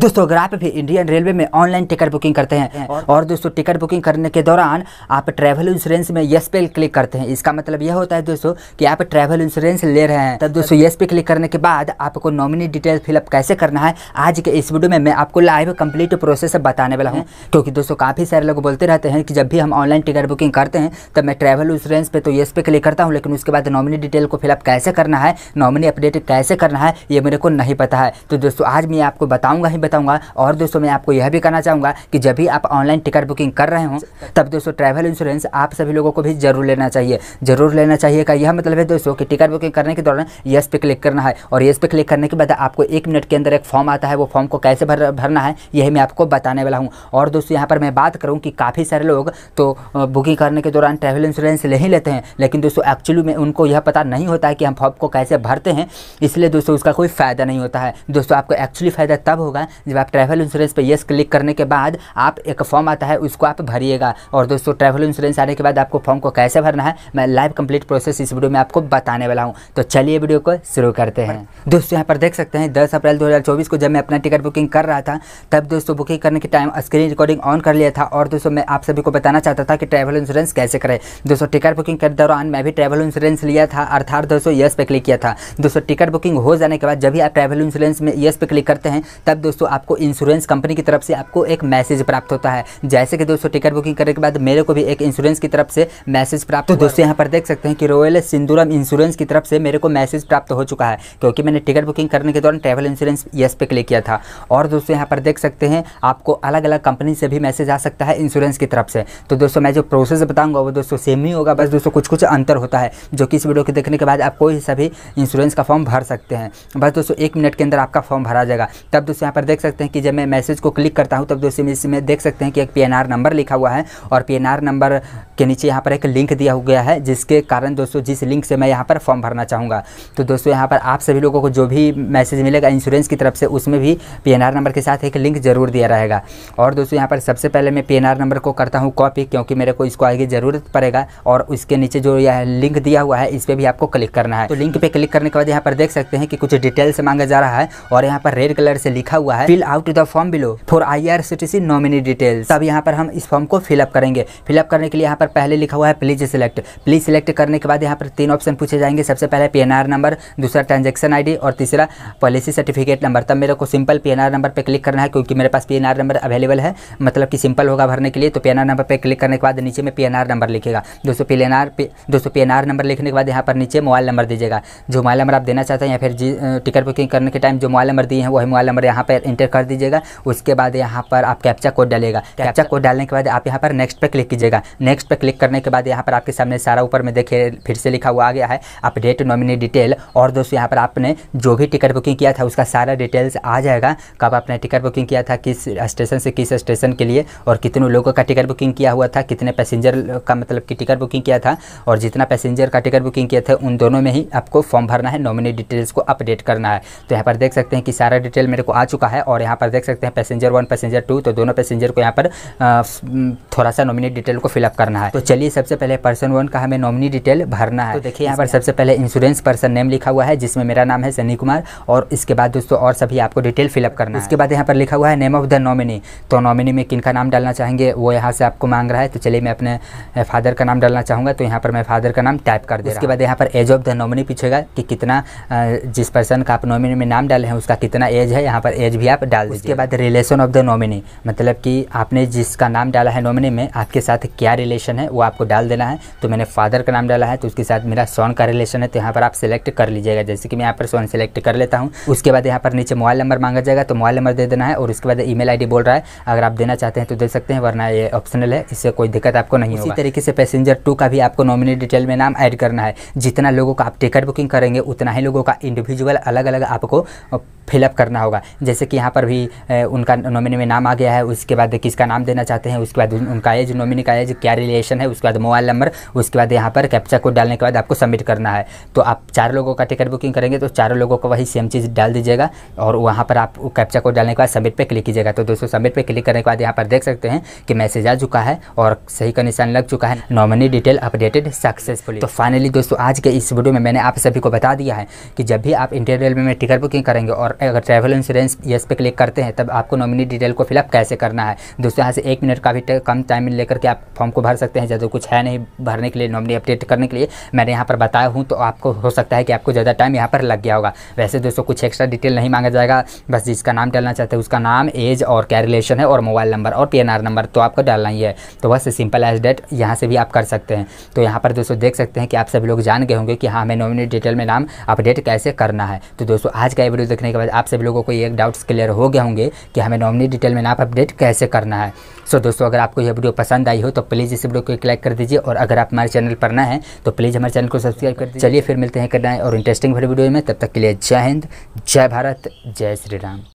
दोस्तों अगर आप भी इंडियन रेलवे में ऑनलाइन टिकट बुकिंग करते हैं हाँ। और दोस्तों टिकट बुकिंग करने के दौरान आप ट्रैवल इंश्योरेंस में यस पे क्लिक करते हैं इसका मतलब यह होता है दोस्तों कि आप ट्रैवल इंश्योरेंस ले रहे हैं तब दोस्तों यस पे क्लिक करने के बाद आपको नॉमिनी डिटेल फिलअप कैसे करना है आज के इस वीडियो में मैं आपको लाइव कम्प्लीट प्रोसेस बताने वाला हूँ क्योंकि दोस्तों काफ़ी सारे लोग बोलते रहते हैं कि जब भी हम ऑनलाइन टिकट बुकिंग करते हैं तब मैं ट्रैवल इंश्योरेंस पर तो येस पे क्लिक करता हूँ लेकिन उसके बाद नॉमिनी डिटेल को फिलअप कैसे करना है नॉमिनी अपडेट कैसे करना है ये मेरे को नहीं पता है तो दोस्तों आज मैं आपको बताऊँगा बताऊंगा और दोस्तों मैं आपको यह भी कहना चाहूँगा कि जब भी आप ऑनलाइन टिकट बुकिंग कर रहे हो तब दोस्तों ट्रैवल इंश्योरेंस आप सभी लोगों को भी जरूर लेना चाहिए जरूर लेना चाहिए का यह मतलब है दोस्तों कि टिकट बुकिंग करने के दौरान यस पे क्लिक करना है और यस पे क्लिक करने के बाद आपको एक मिनट के अंदर एक फॉर्म आता है वो फॉर्म को कैसे भर भरना है यही मैं आपको बताने वाला हूँ और दोस्तों यहाँ पर मैं बात करूँ कि काफ़ी सारे लोग तो बुकिंग करने के दौरान ट्रैवल इंश्योरेंस ले ही लेते हैं लेकिन दोस्तों एक्चुअली में उनको यह पता नहीं होता है कि हम फॉर्म को कैसे भरते हैं इसलिए दोस्तों उसका कोई फ़ायदा नहीं होता है दोस्तों आपको एक्चुअली फ़ायदा तब होगा जब आप ट्रैवल इंश्योरेंस पर येस क्लिक करने के बाद आप एक फॉर्म आता है उसको आप भरिएगा और दोस्तों ट्रैवल इंश्योरेंस आने के बाद आपको फॉर्म को कैसे भरना है मैं लाइव कंप्लीट प्रोसेस इस वीडियो में आपको बताने वाला हूँ तो चलिए वीडियो को शुरू करते हैं दोस्तों यहाँ पर देख सकते हैं दस अप्रैल दो को जब मैं अपना टिकट बुकिंग कर रहा था तब दोस्तों बुकिंग करने के टाइम स्क्रीन रिकॉर्डिंग ऑन कर लिया था और दोस्तों मैं आप सभी को बताना चाहता था कि ट्रैवल इंश्योरेंस कैसे करें दोस्तों टिकट बुकिंग के दौरान मैं भी ट्रैवल इंश्योरेंस लिया था अर्थात दोस्तों यस पे क्लिक किया था दोस्तों टिकट बुकिंग हो जाने के बाद जब भी आप ट्रैवल इंश्योरेंस में यस पे क्लिक करते हैं तब दोस्तों दोस्तों आपको इंश्योरेंस कंपनी की तरफ से आपको एक मैसेज प्राप्त होता है जैसे कि दोस्तों टिकट बुकिंग करने के बाद मेरे को भी एक इंश्योरेंस की तरफ से मैसेज प्राप्त तो दोस्तों यहाँ पर देख सकते हैं कि रॉयल सिंदूरम इंश्योरेंस की तरफ से मेरे को मैसेज प्राप्त हो चुका है क्योंकि मैंने टिकट बुकिंग करने के दौरान ट्रैवल इंश्योरेंस यस पे क्लिक किया था और दोस्तों यहाँ पर देख सकते हैं आपको अलग अलग कंपनी से भी मैसेज आ सकता है इंश्योरेंस की तरफ से तो दोस्तों मैं जो प्रोसेस बताऊँगा वो दोस्तों सेम ही होगा बस दोस्तों कुछ कुछ अंतर होता है जो कि इस वीडियो को देखने के बाद आप कोई सभी इंश्योरेंस का फॉर्म भर सकते हैं बस दोस्तों एक मिनट के अंदर आपका फॉर्म भरा जाएगा तब दोस्तों यहाँ पर देख सकते हैं कि जब मैं मैसेज को क्लिक करता हूँ तब दोस्तों इसमें देख सकते हैं कि एक पी नंबर लिखा हुआ है और पी नंबर के नीचे यहाँ पर एक लिंक दिया हुआ है जिसके कारण दोस्तों जिस लिंक से मैं यहाँ पर फॉर्म भरना चाहूँगा तो दोस्तों यहाँ पर आप सभी लोगों को जो भी मैसेज मिलेगा इंश्योरेंस की तरफ से उसमें भी पी नंबर के साथ एक लिंक ज़रूर दिया रहेगा और दोस्तों यहाँ पर सबसे पहले मैं पी नंबर को करता हूँ कॉपी क्योंकि मेरे को इसको आगे ज़रूरत पड़ेगा और उसके नीचे जो यह लिंक दिया हुआ है इस पर भी आपको क्लिक करना है तो लिंक पर क्लिक करने के बाद यहाँ पर देख सकते हैं कि कुछ डिटेल्स मांगा जा रहा है और यहाँ पर रेड कलर से लिखा हुआ है है fill out the form below for I R C T C nominee details अब यहाँ पर हम इस फॉर्म को फिलअप करेंगे फिलअप करने के लिए यहाँ पर पहले लिखा हुआ है प्लीज सिलेक्ट प्लीज सिलेक्ट करने के बाद यहाँ पर तीन ऑप्शन पूछे जाएंगे सबसे पहले पी नंबर दूसरा ट्रांजेक्शन आई और तीसरा पॉलिसी सर्टिफिकेट नंबर तब मेरे को सिंपल पी नंबर पर क्लिक करना है क्योंकि मेरे पास पी नंबर अवेलेबल है मतलब कि सिंपल होगा भरने के लिए तो पी नंबर पर क्लिक करने के बाद नीचे में पी नंबर लिखेगा दोस्तों पी एन दोस्तों पी नंबर लिखने के बाद यहाँ पर नीचे मोबाइल नंबर दीजिएगा जो मोबाइल नंबर आप देना चाहते हैं या फिर टिकट बुकिंग करने के टाइम जो मोबाइल नंबर दिए हैं वही मोबाइल नंबर यहाँ पर इंटर कर दीजिएगा उसके बाद यहाँ पर आप कैप्चा कोड डालेगा कैप्चा कोड डालने के बाद आप यहाँ पर नेक्स्ट पर क्लिक कीजिएगा नेक्स्ट पर क्लिक करने के बाद यहाँ पर आपके सामने सारा ऊपर में देखिए फिर से लिखा हुआ आ गया है अपडेट नॉमिनी डिटेल और दोस्तों यहाँ पर आपने जो भी टिकट बुकिंग किया था उसका सारा डिटेल्स आ जाएगा कब आपने टिकट बुकिंग किया था किस स्टेशन से किस स्टेशन के लिए और कितने लोगों का टिकट बुकिंग किया हुआ था कितने पैसेंजर का मतलब कि टिकट बुकिंग किया था और जितना पैसेंजर का टिकट बुकिंग किया था उन दोनों में ही आपको फॉर्म भरना है नॉमिनी डिटेल्स को अपडेट करना है तो यहाँ पर देख सकते हैं कि सारा डिटेल मेरे को आ चुका है है और यहाँ पर देख सकते हैं पैसेंजर वन पैसेंजर टू तो दोनों पैसेंजर को यहाँ पर थोड़ा सा नॉमिनी डिटेल को फिलअप करना है तो चलिए सबसे पहले पर्सन वन का हमें नॉमिनी डिटेल भरना है तो देखिए यहाँ पर सबसे पहले इंश्योरेंस पर्सन नेम लिखा हुआ है जिसमें मेरा नाम है सनी कुमार और इसके बाद दोस्तों और सभी आपको डिटेल फिलअप करना है उसके बाद यहाँ पर लिखा हुआ है नेम ऑफ द नॉमिनी तो नॉमिनी में किन का नाम डालना चाहेंगे वो यहाँ से आपको मांग रहा है तो चलिए मैं अपने फादर का नाम डालना चाहूँगा तो यहाँ पर मैं फादर का नाम टाइप कर दूँ उसके बाद यहाँ पर एज ऑफ द नॉमिनी पूछेगा कि कितना जिस पर्सन का आप नॉमिनी में नाम डाले हैं उसका कितना एज है यहाँ पर एज भी आप डाल दीजिए उसके बाद रिलेशन ऑफ द नॉमिनी मतलब कि आपने जिसका नाम डाला है नॉमिनी में आपके साथ क्या रिलेशन है वो आपको डाल देना है तो मैंने फादर का नाम डाला है तो उसके साथ मेरा सोन का रिलेशन है तो यहाँ पर आप सिलेक्ट कर लीजिएगा जैसे कि मैं यहाँ पर सोन सिलेक्ट कर लेता हूँ उसके बाद यहाँ पर नीचे मोबाइल नंबर मांगा जाएगा तो मोबाइल नंबर दे देना है और उसके बाद ई मेल बोल रहा है अगर आप देना चाहते हैं तो दे सकते हैं वरना ये ऑप्शनल है इससे कोई दिक्कत आपको नहीं इसी तरीके से पैसेंजर टू का भी आपको नॉमिनी डिटेल में नाम ऐड करना है जितना लोगों का आप टिकट बुकिंग करेंगे उतना ही लोगों का इंडिविजुअल अलग अलग आपको फिलअप करना होगा जैसे कि यहाँ पर भी उनका नॉमिनी में नाम आ गया है उसके बाद किसका नाम देना चाहते हैं उसके बाद उनका एज नॉमिनी का एज क्या रिलेशन है उसके बाद मोबाइल नंबर उसके बाद यहाँ पर कैप्चा कोड डालने के बाद आपको सबमिट करना है तो आप चार लोगों का टिकट बुकिंग करेंगे तो चारों लोगों को वही सेम चीज़ डाल दीजिएगा और वहाँ पर आप कैप्चा कोड डालने के बाद सबमिट पर क्लिक कीजिएगा तो दोस्तों सबमिट पर क्लिक करने के बाद यहाँ पर देख सकते हैं कि मैसेज आ चुका है और सही का निशान लग चुका है नॉमिनी डिटेल अपडेटेड सक्सेसफुली तो फाइनली दोस्तों आज के इस वीडियो में मैंने आप सभी को बता दिया है कि जब भी आप इंडियन रेलवे में टिकट बुकिंग करेंगे और और अगर ट्रैवल इंश्योरेंस येस पे क्लिक करते हैं तब आपको नॉमिनी डिटेल को फिलअप कैसे करना है दोस्तों यहाँ से एक मिनट का भी कम टाइम लेकर के आप फॉर्म को भर सकते हैं ज़्यादा कुछ है नहीं भरने के लिए नॉमिनी अपडेट करने के लिए मैंने यहाँ पर बताया हूँ तो आपको हो सकता है कि आपको ज़्यादा टाइम यहाँ पर लग गया होगा वैसे दोस्तों कुछ एक्स्ट्रा डिटेल नहीं मांगा जाएगा बस जिसका नाम डालना चाहते हैं उसका नाम एज और क्या रिलेशन है और मोबाइल नंबर और पी नंबर तो आपको डालना ही है तो बस सिंपल एज डेट यहाँ से भी आप कर सकते हैं तो यहाँ पर दोस्तों देख सकते हैं कि आप सभी लोग जान गए होंगे कि हाँ हमें नॉमिनी डिटेल में नाम अपडेट कैसे करना है तो दोस्तों आज का वीडियो देखने के बाद आप सभी लोगों को ये डाउट्स क्लियर हो गए होंगे कि हमें नॉमिनी डिटेल में नाप अपडेट कैसे करना है सो so, दोस्तों अगर आपको यह वीडियो पसंद आई हो तो प्लीज़ इस वीडियो को एक लाइक कर दीजिए और अगर आप हमारे चैनल पर ना है तो प्लीज़ हमारे चैनल को सब्सक्राइब कर दीजिए चलिए फिर मिलते हैं करना है और इंटरेस्टिंग भरे वीडियो में तब तक के लिए जय हिंद जय भारत जय श्री राम